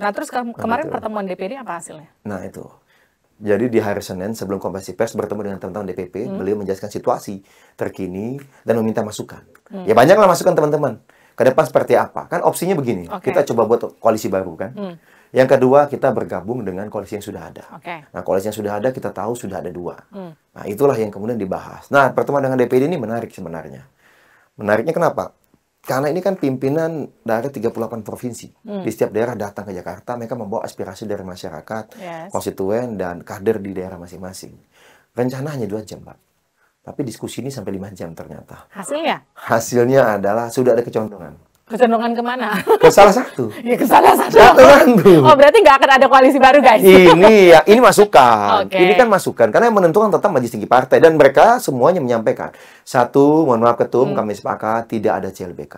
Nah terus nah, kemarin nah, pertemuan DPD apa hasilnya? Nah itu. Jadi di hari Senin sebelum konferensi pers bertemu dengan teman-teman DPP, hmm. beliau menjelaskan situasi terkini dan meminta masukan. Hmm. Ya banyaklah masukan teman-teman. Ke depan seperti apa? Kan opsinya begini. Okay. Kita coba buat koalisi baru kan. Hmm. Yang kedua kita bergabung dengan koalisi yang sudah ada. Okay. Nah koalisi yang sudah ada kita tahu sudah ada dua. Hmm. Nah itulah yang kemudian dibahas. Nah pertemuan dengan DPD ini menarik sebenarnya. Menariknya kenapa? karena ini kan pimpinan dari 38 provinsi hmm. di setiap daerah datang ke Jakarta, mereka membawa aspirasi dari masyarakat, yes. konstituen dan kader di daerah masing-masing. Rencana hanya dua jam, Pak. Tapi diskusi ini sampai lima jam ternyata. Hasilnya? Hasilnya adalah sudah ada kecondongan kecenderungan kemana? Ke salah satu. ya, ke salah satu. satu. Oh, berarti nggak akan ada koalisi baru, guys. ini ya, ini masukan. Okay. Ini kan masukan karena yang menentukan tetap majelis tinggi partai dan mereka semuanya menyampaikan. Satu, mohon maaf ketum, hmm. kami sepakat tidak ada CLBK.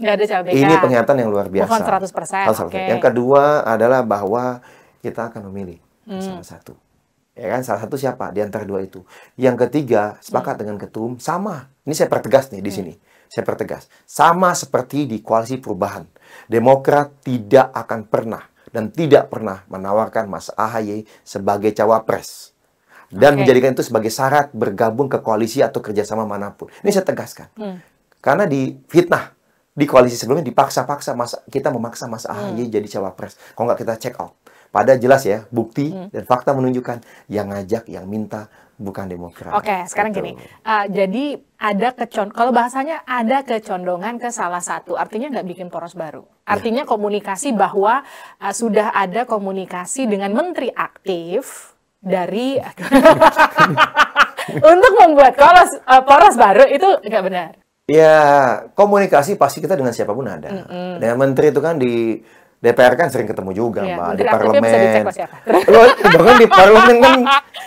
Nggak ada CLBK. Ini pernyataan yang luar biasa. Mohon 100%. persen. Okay. Yang kedua adalah bahwa kita akan memilih hmm. salah satu. Ya kan, salah satu siapa di antara dua itu. Yang ketiga, sepakat hmm. dengan ketum, sama ini saya pertegas nih di hmm. sini. Saya pertegas. Sama seperti di koalisi perubahan. Demokrat tidak akan pernah dan tidak pernah menawarkan Mas AHY sebagai cawapres dan okay. menjadikan itu sebagai syarat bergabung ke koalisi atau kerjasama manapun. Ini saya tegaskan. Hmm. Karena di fitnah di koalisi sebelumnya dipaksa-paksa kita memaksa Mas AHY hmm. jadi cawapres. Kalau nggak kita check out. Pada jelas ya, bukti hmm. dan fakta menunjukkan yang ngajak, yang minta bukan Demokrat. Oke, okay, sekarang gitu. gini. Uh, jadi ada kecon kalau bahasanya ada kecondongan ke salah satu, artinya nggak bikin poros baru. Ya. Artinya ya. komunikasi bahwa uh, sudah ada komunikasi dengan menteri aktif dari untuk membuat poros uh, poros baru itu nggak benar. Ya, komunikasi pasti kita dengan siapapun ada. Mm -hmm. Dengan menteri itu kan di DPR kan sering ketemu juga, iya, Mbak, di parlemen. Ya? Loh, bahkan di parlemen kan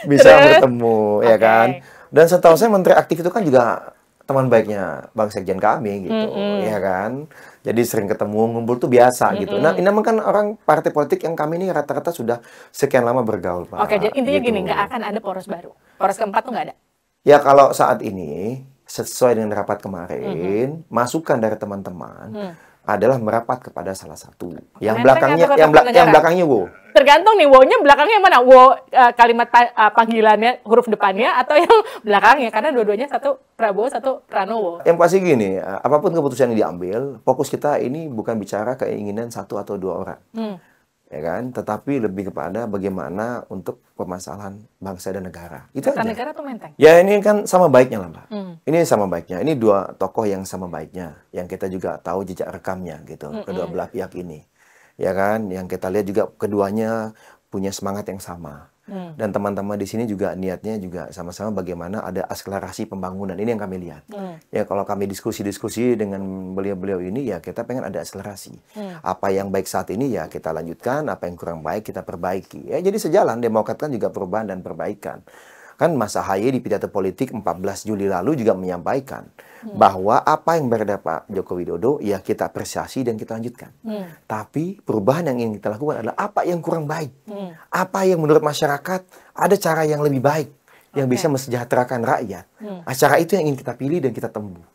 bisa bertemu, okay. ya kan? Dan setahu saya Menteri Aktif itu kan juga teman baiknya Bang Sekjen kami gitu, mm -hmm. ya kan? Jadi sering ketemu, ngumpul tuh biasa mm -hmm. gitu. Nah, ini memang kan orang partai politik yang kami ini rata-rata sudah sekian lama bergaul, Pak. Oke, okay, jadi intinya gitu. gini, nggak akan ada poros baru. Poros keempat tuh nggak ada? Ya, kalau saat ini, sesuai dengan rapat kemarin, mm -hmm. masukan dari teman-teman, mm adalah merapat kepada salah satu. Yang belakangnya yang, bela yang belakangnya wo. Tergantung nih wo-nya belakangnya mana? Wo uh, kalimat pa uh, panggilannya huruf depannya atau yang belakangnya karena dua-duanya satu Prabowo satu Pranowo. Yang pasti gini, eh, apapun keputusan yang diambil, fokus kita ini bukan bicara keinginan satu atau dua orang. Hmm ya kan? Tetapi lebih kepada bagaimana untuk permasalahan bangsa dan negara. Itu kan aja. negara atau menteng? Ya ini kan sama baiknya lah mbak. Hmm. Ini sama baiknya. Ini dua tokoh yang sama baiknya, yang kita juga tahu jejak rekamnya gitu, hmm. kedua hmm. belah pihak ini, ya kan? Yang kita lihat juga keduanya punya semangat yang sama. Hmm. Dan teman-teman di sini juga niatnya juga sama-sama bagaimana ada akselerasi pembangunan. Ini yang kami lihat. Hmm. Ya kalau kami diskusi-diskusi dengan beliau-beliau ini ya kita pengen ada akselerasi. Hmm. Apa yang baik saat ini ya kita lanjutkan, apa yang kurang baik kita perbaiki. Ya jadi sejalan Demokrat kan juga perubahan dan perbaikan. Kan Mas Ahaye di pidato politik 14 Juli lalu juga menyampaikan hmm. bahwa apa yang berada Pak Joko Widodo ya kita apresiasi dan kita lanjutkan. Hmm. Tapi perubahan yang ingin kita lakukan adalah apa yang kurang baik, hmm. apa yang menurut masyarakat ada cara yang lebih baik yang okay. bisa mesejahterakan rakyat. Hmm. Acara itu yang ingin kita pilih dan kita tempuh.